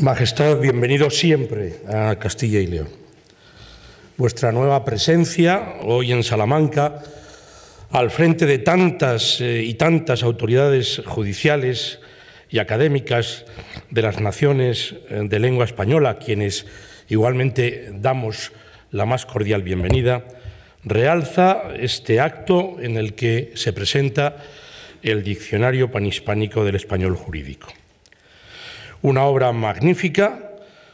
Majestad, bienvenido siempre a Castilla y León. Vuestra nueva presencia hoy en Salamanca, al frente de tantas eh, y tantas autoridades judiciales y académicas de las naciones eh, de lengua española, quienes igualmente damos la más cordial bienvenida, realza este acto en el que se presenta el Diccionario Panhispánico del Español Jurídico. Una obra magnífica,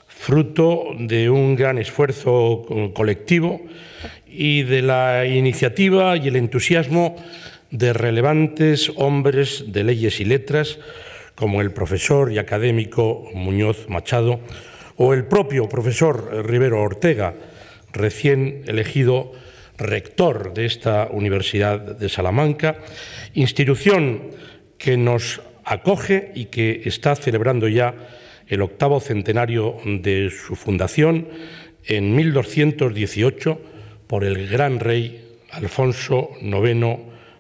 fruto de un gran esfuerzo colectivo y de la iniciativa y el entusiasmo de relevantes hombres de leyes y letras, como el profesor y académico Muñoz Machado o el propio profesor Rivero Ortega, recién elegido rector de esta Universidad de Salamanca, institución que nos acoge y que está celebrando ya el octavo centenario de su fundación en 1218 por el gran rey Alfonso IX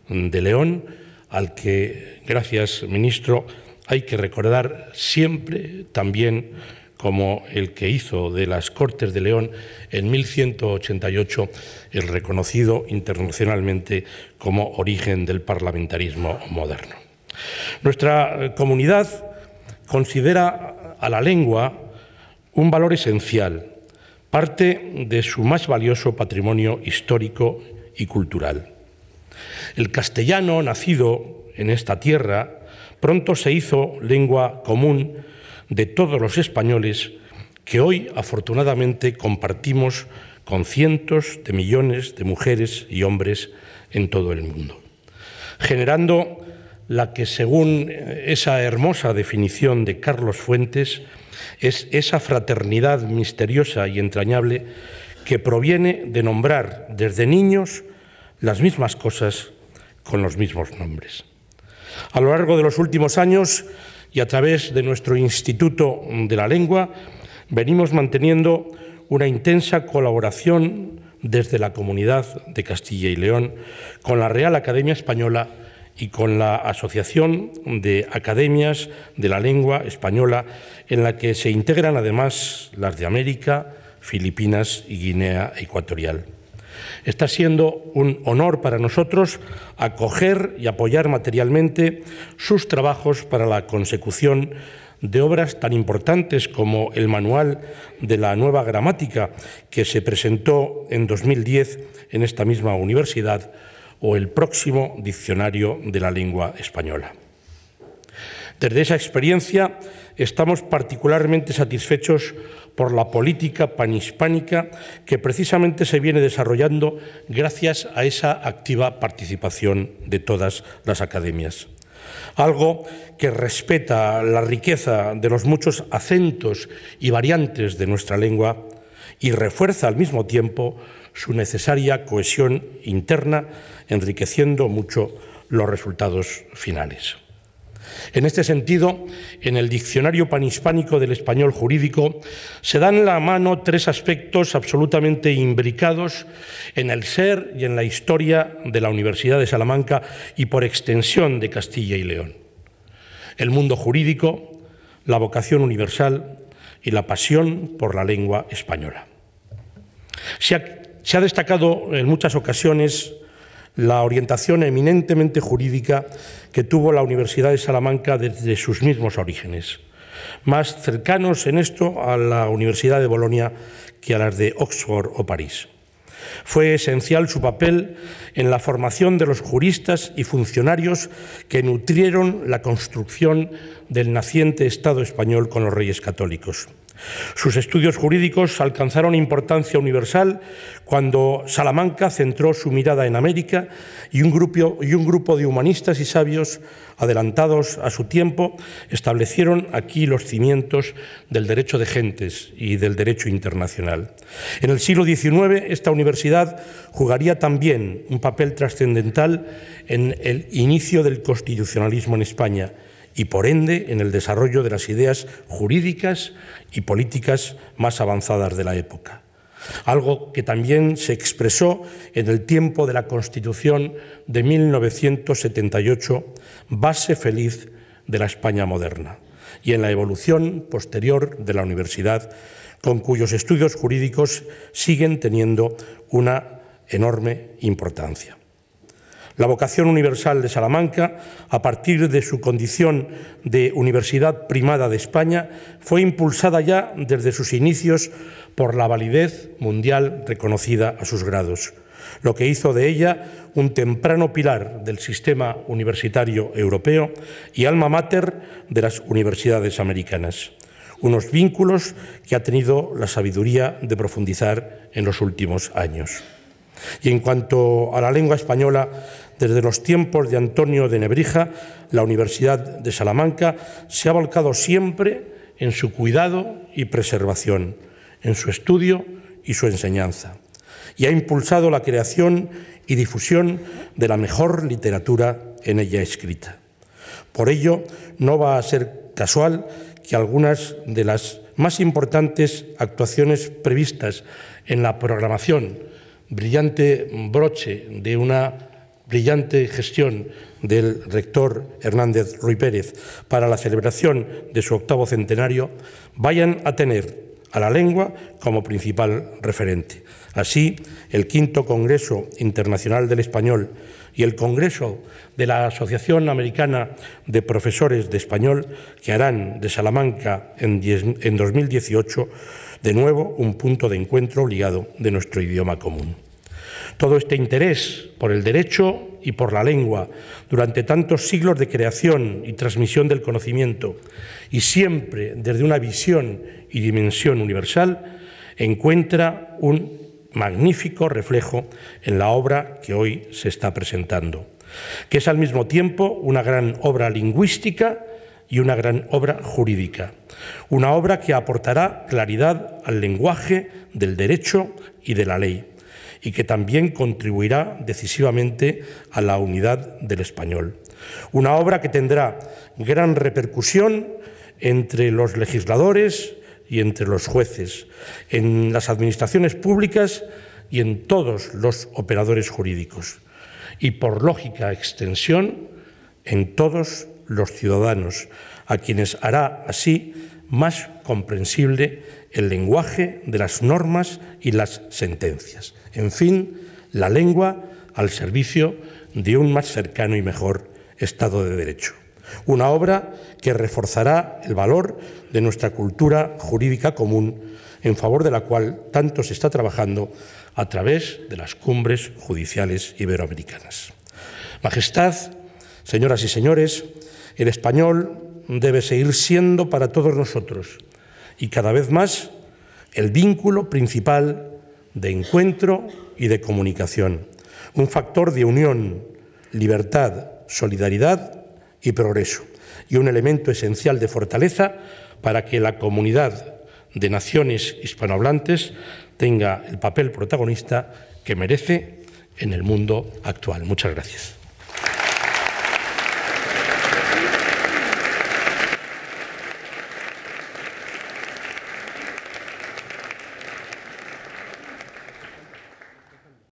de León, al que, gracias ministro, hay que recordar siempre también como el que hizo de las Cortes de León en 1188 el reconocido internacionalmente como origen del parlamentarismo moderno. Nuestra eh, comunidad considera a la lengua un valor esencial, parte de su más valioso patrimonio histórico y cultural. El castellano, nacido en esta tierra, pronto se hizo lengua común de todos los españoles que hoy afortunadamente compartimos con cientos de millones de mujeres y hombres en todo el mundo, generando la que, según esa hermosa definición de Carlos Fuentes, es esa fraternidad misteriosa y entrañable que proviene de nombrar desde niños las mismas cosas con los mismos nombres. A lo largo de los últimos años y a través de nuestro Instituto de la Lengua, venimos manteniendo una intensa colaboración desde la Comunidad de Castilla y León con la Real Academia Española y con la Asociación de Academias de la Lengua Española, en la que se integran además las de América, Filipinas y Guinea Ecuatorial. Está siendo un honor para nosotros acoger y apoyar materialmente sus trabajos para la consecución de obras tan importantes como el Manual de la Nueva Gramática, que se presentó en 2010 en esta misma universidad, o el próximo diccionario de la lengua española. Desde esa experiencia estamos particularmente satisfechos por la política panhispánica que precisamente se viene desarrollando gracias a esa activa participación de todas las academias. Algo que respeta la riqueza de los muchos acentos y variantes de nuestra lengua y refuerza al mismo tiempo su necesaria cohesión interna, enriqueciendo mucho los resultados finales. En este sentido, en el Diccionario Panhispánico del Español Jurídico se dan la mano tres aspectos absolutamente imbricados en el ser y en la historia de la Universidad de Salamanca y por extensión de Castilla y León. El mundo jurídico, la vocación universal y la pasión por la lengua española. Se ha destacado en muchas ocasiones la orientación eminentemente jurídica que tuvo la Universidad de Salamanca desde sus mismos orígenes, más cercanos en esto a la Universidad de Bolonia que a las de Oxford o París. Fue esencial su papel en la formación de los juristas y funcionarios que nutrieron la construcción del naciente Estado español con los Reyes Católicos. Sus estudios jurídicos alcanzaron importancia universal cuando Salamanca centró su mirada en América y un, grupo, de humanistas y sabios adelantados a su tiempo establecieron aquí los cimientos del derecho de gentes y del derecho internacional. En el siglo XIX esta universidad jugaría también un papel trascendental en el inicio del constitucionalismo en España y, por ende, en el desarrollo de las ideas jurídicas y políticas más avanzadas de la época. Algo que también se expresó en el tiempo de la Constitución de 1978, base feliz de la España moderna, y en la evolución posterior de la universidad, con cuyos estudios jurídicos siguen teniendo una enorme importancia. La vocación universal de Salamanca, a partir de su condición de Universidad Primada de España, fue impulsada ya desde sus inicios por la validez mundial reconocida a sus grados, lo que hizo de ella un temprano pilar del sistema universitario europeo y alma mater de las universidades americanas unos vínculos que ha tenido la sabiduría de profundizar en los últimos años. Y en cuanto a la lengua española, desde los tiempos de Antonio de Nebrija, la Universidad de Salamanca se ha volcado siempre en su cuidado y preservación, en su estudio y su enseñanza, y ha impulsado la creación y difusión de la mejor literatura en ella escrita. Por ello, no va a ser casual que algunas de las más importantes actuaciones previstas en la programación, brillante broche de una brillante gestión del rector Hernández Ruy Pérez para la celebración de su octavo centenario, vayan a tener a la lengua como principal referente. Así, el quinto Congreso Internacional del Español y el Congreso de la Asociación Americana de Profesores de Español, que harán de Salamanca en, 2018 de nuevo un punto de encuentro obligado de nuestro idioma común. Todo este interés por el derecho y por la lengua durante tantos siglos de creación y transmisión del conocimiento, y siempre desde una visión y dimensión universal, encuentra un magnífico reflejo en la obra que hoy se está presentando, que es al mismo tiempo una gran obra lingüística y una gran obra jurídica, una obra que aportará claridad al lenguaje del derecho y de la ley y que también contribuirá decisivamente a la unidad del español. Una obra que tendrá gran repercusión entre los legisladores y entre los jueces, en las administraciones públicas y en todos los operadores jurídicos, y por lógica extensión en todos los ciudadanos, a quienes hará así más comprensible el lenguaje de las normas y las sentencias. En fin, la lengua al servicio de un más cercano y mejor Estado de Derecho. Una obra que reforzará el valor de nuestra cultura jurídica común, en favor de la cual tanto se está trabajando a través de las cumbres judiciales iberoamericanas. Majestad, señoras y señores, el español debe seguir siendo para todos nosotros y cada vez más el vínculo principal de encuentro y de comunicación, un factor de unión, libertad, solidaridad y progreso, y un elemento esencial de fortaleza para que la comunidad de naciones hispanohablantes tenga el papel protagonista que merece en el mundo actual. Muchas gracias.